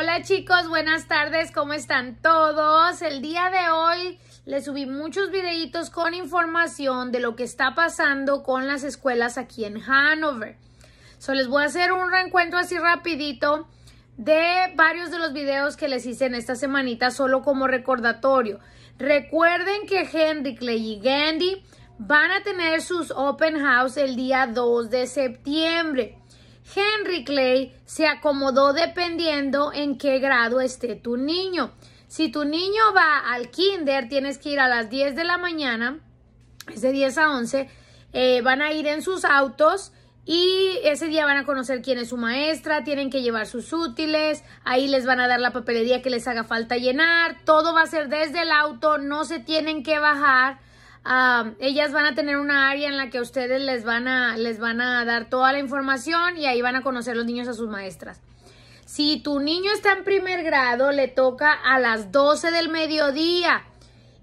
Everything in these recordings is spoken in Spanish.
Hola chicos, buenas tardes, ¿cómo están todos? El día de hoy les subí muchos videitos con información de lo que está pasando con las escuelas aquí en Hanover. les voy a hacer un reencuentro así rapidito de varios de los videos que les hice en esta semanita solo como recordatorio. Recuerden que Henry Clay y Gandhi van a tener sus open house el día 2 de septiembre. Henry Clay se acomodó dependiendo en qué grado esté tu niño. Si tu niño va al kinder, tienes que ir a las 10 de la mañana, es de 10 a 11, eh, van a ir en sus autos y ese día van a conocer quién es su maestra, tienen que llevar sus útiles, ahí les van a dar la papelería que les haga falta llenar, todo va a ser desde el auto, no se tienen que bajar ellas van a tener una área en la que ustedes les van, a, les van a dar toda la información y ahí van a conocer los niños a sus maestras. Si tu niño está en primer grado, le toca a las 12 del mediodía.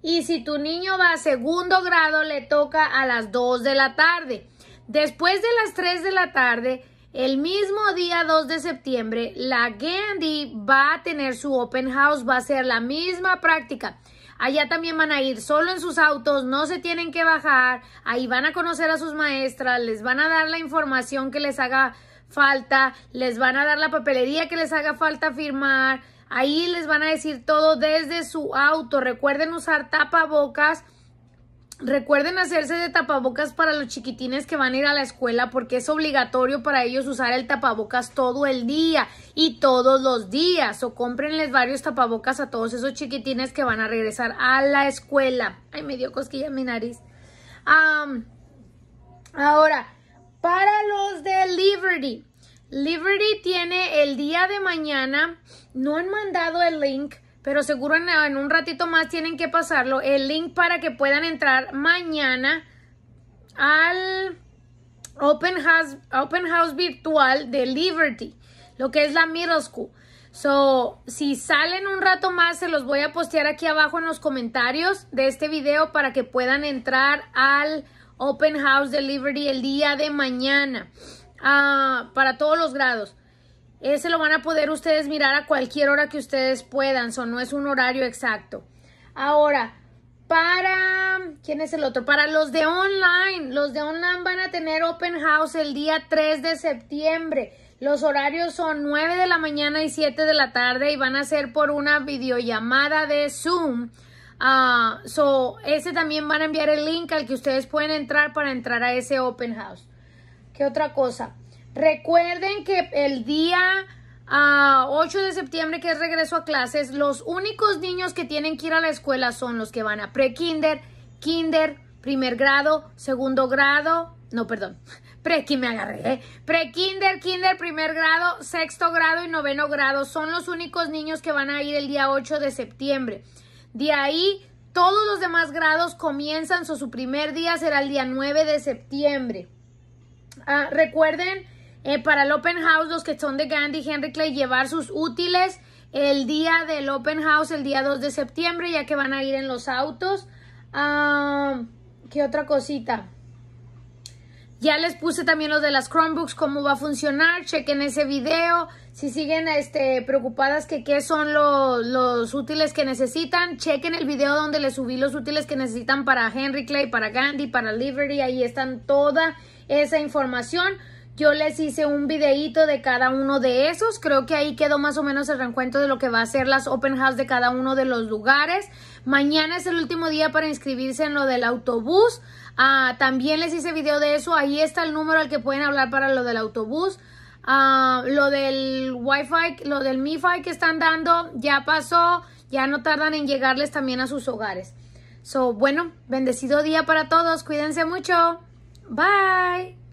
Y si tu niño va a segundo grado, le toca a las 2 de la tarde. Después de las 3 de la tarde, el mismo día 2 de septiembre, la Gandhi va a tener su open house, va a ser la misma práctica. Allá también van a ir solo en sus autos, no se tienen que bajar, ahí van a conocer a sus maestras, les van a dar la información que les haga falta, les van a dar la papelería que les haga falta firmar, ahí les van a decir todo desde su auto. Recuerden usar tapabocas Recuerden hacerse de tapabocas para los chiquitines que van a ir a la escuela porque es obligatorio para ellos usar el tapabocas todo el día y todos los días. O cómprenles varios tapabocas a todos esos chiquitines que van a regresar a la escuela. Ay, me dio cosquilla en mi nariz. ahora, para los de Liberty. Liberty tiene el día de mañana. No han mandado el link pero seguro en, un ratito más tienen que pasarlo. El link para que puedan entrar mañana al Open House, Virtual de Liberty, lo que es la Middle School. So, si salen un rato más, se los voy a postear aquí abajo en los comentarios de este video para que puedan entrar al Open House de Liberty el día de mañana ah, para todos los grados. Ese lo van a poder ustedes mirar a cualquier hora que ustedes puedan, so, no es un horario exacto. Ahora, para, ¿quién es el otro? Para los de online, los de online van a tener open house el día 3 de septiembre. Los horarios son 9 de la mañana y 7 de la tarde y van a ser por una videollamada de Zoom. Ah, so, ese también van a enviar el link al que ustedes pueden entrar para entrar a ese open house. ¿Qué otra cosa? Recuerden que el día 8 ah, de septiembre, que es regreso a clases, los únicos niños que tienen que ir a la escuela son los que van a pre-kinder, kinder, primer grado, segundo grado, no, perdón, pre me agarré, ¿eh? pre-kinder, primer grado, sexto grado y noveno grado son los únicos niños que van a ir el día 8 de septiembre. De ahí, todos los demás grados comienzan, su primer día será el día 9 de septiembre. Ah, recuerden eh, para el open house, los que son de Gandhi Henry Clay, llevar sus útiles el día del open house, el día 2 de septiembre, ya que van a ir en los autos. ¿Qué otra cosita? Ya les puse también los de las Chromebooks, cómo va a funcionar. Chequen ese video. Si siguen este, preocupadas que qué son los útiles que necesitan, chequen el video donde les subí los útiles que necesitan para Henry Clay, para Gandhi, para Liberty. Ahí están toda esa información. Yo les hice un videíto de cada uno de esos. Creo que ahí quedó más o menos el reencuentro de lo que va a ser las open house de cada uno de los lugares. Mañana es el último día para inscribirse en lo del autobús. Ah, también les hice video de eso. Ahí está el número al que pueden hablar para lo del autobús. Ah, lo del Wi-Fi, lo del MiFi que están dando ya pasó. Ya no tardan en llegarles también a sus hogares. So, bueno, bendecido día para todos. Cuídense mucho. Bye.